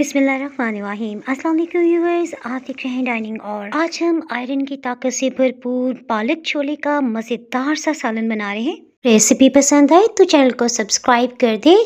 बिसमीम अस्सलाम वालेकुम व्यूअर्स आप देख रहे हैं डाइनिंग और आज हम आयरन की ताकत से भरपूर पालक छोले का मज़ेदार सा सालन बना रहे हैं रेसिपी पसंद आए तो चैनल को सब्सक्राइब कर दें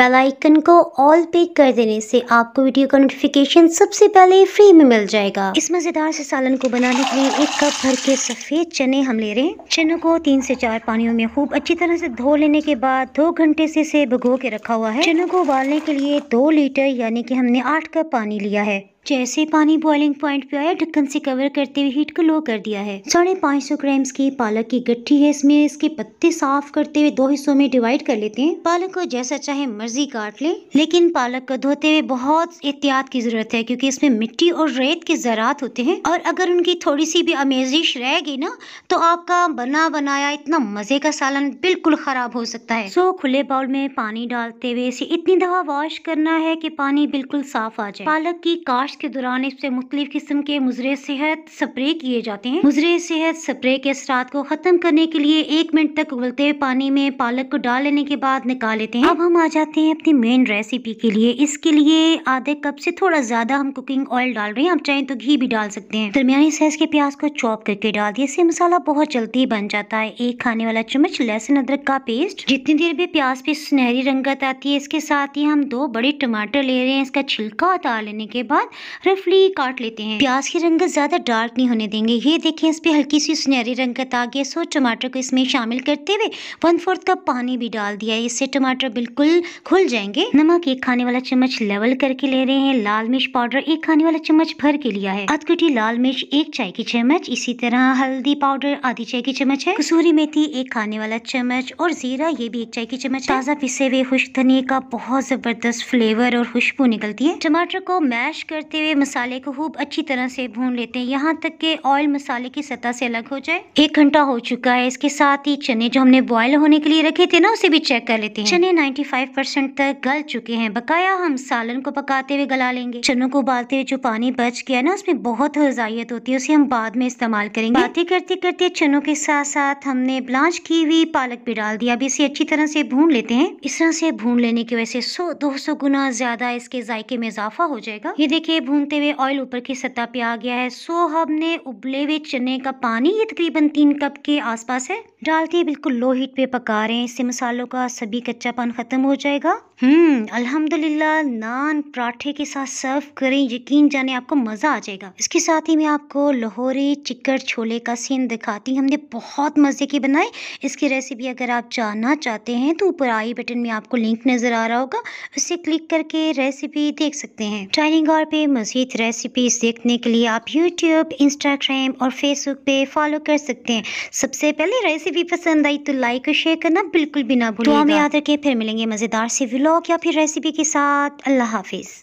बेल आइकन को ऑल पे कर देने से आपको वीडियो का नोटिफिकेशन सबसे पहले फ्री में मिल जाएगा इस मज़ेदार से सालन को बनाने के लिए एक कप भर के सफ़ेद चने हम ले रहे हैं चनों को तीन से चार पानियों में खूब अच्छी तरह से धो लेने के बाद दो घंटे से इसे भिगो के रखा हुआ है चनों को उबालने के लिए दो लीटर यानी कि हमने आठ कप पानी लिया है जैसे पानी बॉइलिंग पॉइंट पे आया ढक्कन से कवर करते हुए हीट को लो कर दिया है साढ़े पाँच सौ ग्राम की पालक की गट्ठी है इसमें इसके पत्ते साफ करते हुए दो हिस्सों में डिवाइड कर लेते हैं पालक को जैसा चाहे मर्जी काट लें लेकिन पालक को धोते हुए बहुत एहतियात की जरूरत है क्योंकि इसमें मिट्टी और रेत के जरात होते हैं और अगर उनकी थोड़ी सी भी अमेजिश रह गई ना तो आपका बना बनाया इतना मजे का सालन बिल्कुल खराब हो सकता है सो खुले बाउल में पानी डालते हुए इसे इतनी दफा वॉश करना है की पानी बिल्कुल साफ आ जाए पालक की काश के दौरान इससे मुख्तलिफ किस्म के मुजरे सेहत स्प्रे किए जाते हैं मुजरे सेहत स्प्रे के असरात को ख़त्म करने के लिए एक मिनट तक उबलते हुए पानी में पालक को डाल लेने के बाद निकाल लेते हैं अब हम आ जाते हैं अपनी मेन रेसिपी के लिए इसके लिए आधे कप से थोड़ा ज़्यादा हम कुकिंग ऑयल डाल रहे हैं आप चाहें तो घी भी डाल सकते हैं दरमिया साइज के प्याज को चॉप करके डाल दिए इससे मसाला बहुत जल्दी बन जाता है एक खाने वाला चम्मच लहसुन अदरक का पेस्ट जितनी देर भी प्याज पे सुनहरी रंगत आती है इसके साथ ही हम दो बड़े टमाटर ले रहे हैं इसका छिलका उतार लेने के बाद रफली काट लेते हैं प्याज की रंग ज़्यादा डार्क नहीं होने देंगे ये देखें इस पर हल्की सी सुनहरी रंग का दाग सो टमाटर को इसमें शामिल करते हुए वन फोर्थ कप पानी भी डाल दिया है इससे टमाटर बिल्कुल खुल जाएंगे नमक एक खाने वाला चम्मच लेवल करके ले रहे हैं लाल मिर्च पाउडर एक खाने वाला चम्मच भर के लिया है अधकुटी लाल मिर्च एक चाय की चम्मच इसी तरह हल्दी पाउडर आधी चाय की चम्मच है कसूरी मेथी एक खाने वाला चम्मच और जीरा ये भी एक चाय की चम्मच ताज़ा पिसे हुए खुश धनिए का बहुत ज़बरदस्त फ्लेवर और खुशबू निकलती है टमाटर को मैश करते करते हुए मसाले को खूब अच्छी तरह से भून लेते हैं यहाँ तक के ऑयल मसाले की सतह से अलग हो जाए एक घंटा हो चुका है इसके साथ ही चने जो हमने बॉयल होने के लिए रखे थे ना उसे भी चेक कर लेते हैं चने नाइन्टी परसेंट तक गल चुके हैं बकाया हम सालन को पकाते हुए गला लेंगे चनों को उबालते हुए जो पानी बच गया ना उसमें बहुत गजाइत होती है उसे हम बाद में इस्तेमाल करेंगे बातें करते करते चनों के साथ साथ हमने ब्लांच की हुई पालक भी डाल दिया अभी इसे अच्छी तरह से भून लेते हैं इस तरह से भून लेने की वजह से सौ दो सौ गुना ज्यादा इसके जायके में इजाफा हो जाएगा ये देखिए भूनते हुए ऑयल ऊपर की सतह पे आ गया है सो हमने उबले हुए चने का पानी ये तकरीबन तीन कप के आसपास है डालते हैं बिल्कुल लो हीट पे पका रहे हैं इससे मसालों का सभी कच्चा पान खत्म हो जाएगा हम्म अल्हम्दुलिल्लाह नान पराठे के साथ सर्व करें यकीन जाने आपको मज़ा आ जाएगा इसके साथ ही मैं आपको लाहौरी चिकन छोले का सीन दिखाती हमने बहुत मज़े के बनाए इसकी रेसिपी अगर आप जानना चाहते हैं तो ऊपर आई बटन में आपको लिंक नज़र आ रहा होगा उसे क्लिक करके रेसिपी देख सकते हैं डाइनिंग हॉल पे मज़ीद रेसिपीज़ देखने के लिए आप यूट्यूब इंस्टाग्राम और फेसबुक पे फॉलो कर सकते हैं सबसे पहले रेसिपी पसंद आई तो लाइक और शेयर करना बिल्कुल भी ना भूलें हमें याद रखें फिर मिलेंगे मज़ेदार से व्लॉग या फिर रेसिपी के साथ अल्लाह हाफिज़